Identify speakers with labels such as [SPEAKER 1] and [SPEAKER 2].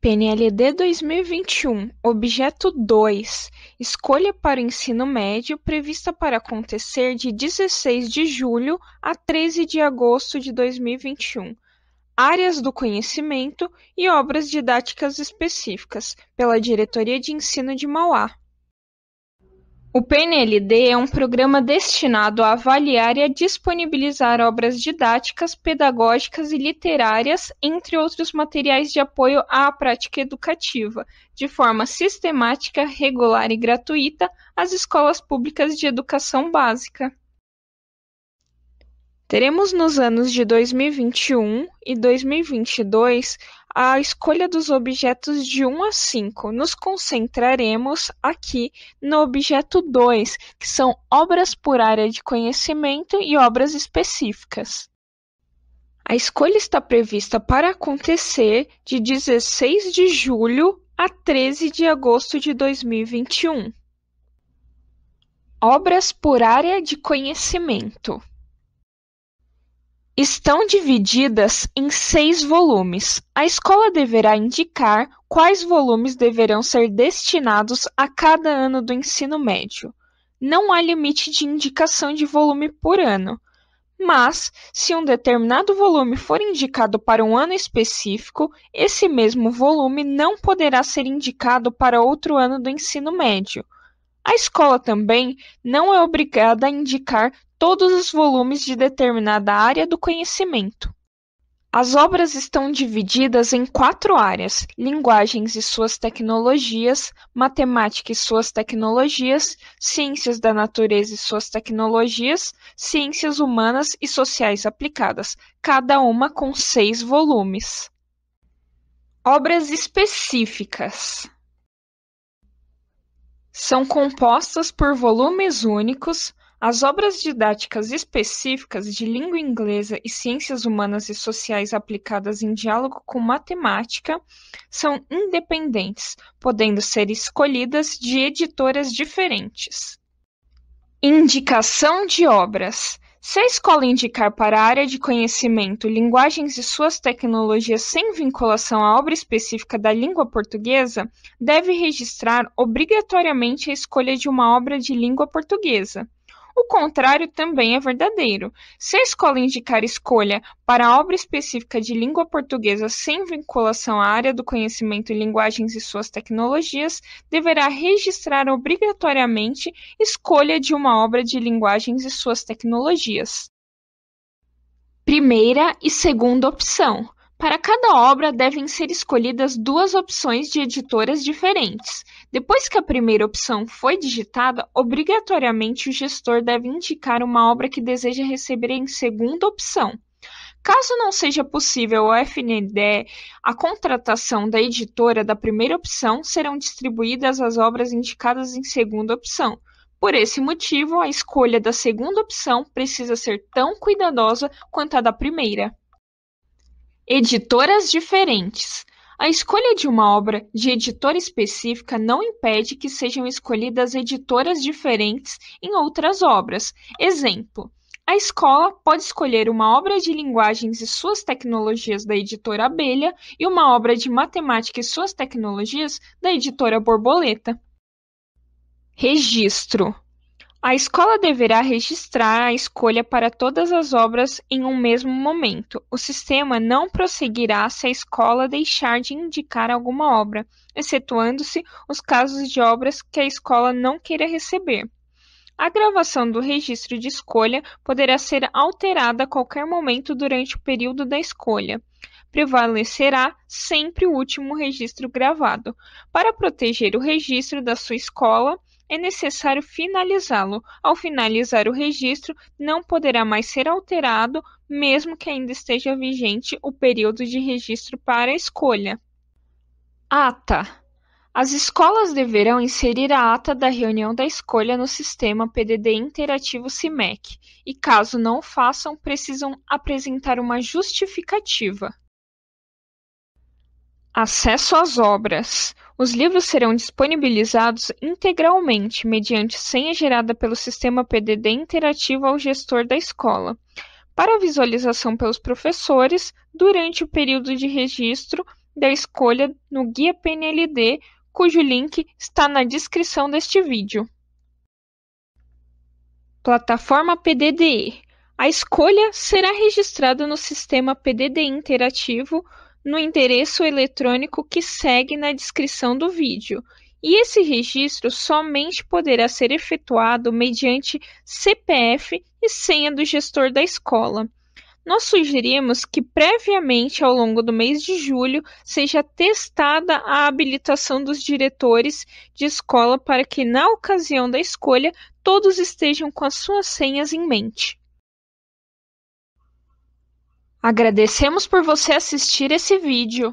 [SPEAKER 1] PNLD dois mil e vinte e um, objeto dois: escolha para o ensino médio, prevista para acontecer de dezesseis de julho a treze de agosto de dois mil e vinte e um; áreas do conhecimento e obras didáticas específicas, pela Diretoria de Ensino de Mauá. O PNLD é um programa destinado a avaliar e a disponibilizar obras didáticas, pedagógicas e literárias, entre outros materiais de apoio à prática educativa, de forma sistemática, regular e gratuita, às escolas públicas de educação básica. Teremos nos anos de 2021 e 2022 a escolha dos objetos de 1 a 5. Nos concentraremos aqui no objeto 2, que são obras por área de conhecimento e obras específicas. A escolha está prevista para acontecer de 16 de julho a 13 de agosto de 2021. Obras por área de conhecimento estão divididas em seis volumes, a escola deverá indicar quais volumes deverão ser destinados a cada ano do ensino médio. Não há limite de indicação de volume por ano, mas, se um determinado volume for indicado para um ano específico, esse mesmo volume não poderá ser indicado para outro ano do ensino médio. A escola também não é obrigada a indicar todos os volumes de determinada área do conhecimento. As obras estão divididas em quatro áreas: linguagens e suas tecnologias, matemática e suas tecnologias, ciências da natureza e suas tecnologias, ciências humanas e sociais aplicadas, cada uma com seis volumes. Obras específicas. São compostas por volumes únicos as obras didáticas específicas de língua inglesa e ciências humanas e sociais aplicadas em diálogo com matemática são independentes, podendo ser escolhidas de editoras diferentes. Indicação de obras. Se a escola indicar para a área de conhecimento linguagens e suas tecnologias sem vinculação à obra específica da língua portuguesa, deve registrar obrigatoriamente a escolha de uma obra de língua portuguesa. O contrário também é verdadeiro. Se a escola indicar escolha para obra específica de língua portuguesa sem vinculação à área do conhecimento em linguagens e suas tecnologias, deverá registrar obrigatoriamente escolha de uma obra de linguagens e suas tecnologias. Primeira e segunda opção. Para cada obra devem ser escolhidas duas opções de editoras diferentes. Depois que a primeira opção foi digitada, obrigatoriamente o gestor deve indicar uma obra que deseja receber em segunda opção. Caso não seja possível ao FNDE a contratação da editora da primeira opção, serão distribuídas as obras indicadas em segunda opção. Por esse motivo, a escolha da segunda opção precisa ser tão cuidadosa quanto a da primeira. Editoras diferentes: a escolha de uma obra de editora específica não impede que sejam escolhidas editoras diferentes em outras obras. Exemplo: a escola pode escolher uma obra de linguagens e suas tecnologias da editora Abelha e uma obra de matemática e suas tecnologias da editora Borboleta. Registro a escola deverá registrar a escolha para todas as obras em um mesmo momento. O sistema não prosseguirá se a escola deixar de indicar alguma obra, excetuando-se os casos de obras que a escola não queira receber. A gravação do registro de escolha poderá ser alterada a qualquer momento durante o período da escolha prevalecerá sempre o último registro gravado. Para proteger o registro da sua escola, é necessário finalizá-lo. Ao finalizar o registro, não poderá mais ser alterado, mesmo que ainda esteja vigente o período de registro para a escolha. Ata. As escolas deverão inserir a ata da reunião da escolha no sistema PDD interativo CIMEC e, caso não façam, precisam apresentar uma justificativa. Acesso às obras. Os livros serão disponibilizados integralmente mediante senha gerada pelo sistema PDD interativo ao gestor da escola, para visualização pelos professores durante o período de registro da escolha no Guia PNLD, cujo link está na descrição deste vídeo. Plataforma PDDE. A escolha será registrada no sistema PDD interativo no endereço eletrônico que segue na descrição do vídeo, e esse registro somente poderá ser efetuado mediante CPF e senha do gestor da escola. Nós sugerimos que previamente ao longo do mês de julho seja testada a habilitação dos diretores de escola para que na ocasião da escolha todos estejam com as suas senhas em mente. Agradecemos por você assistir esse vídeo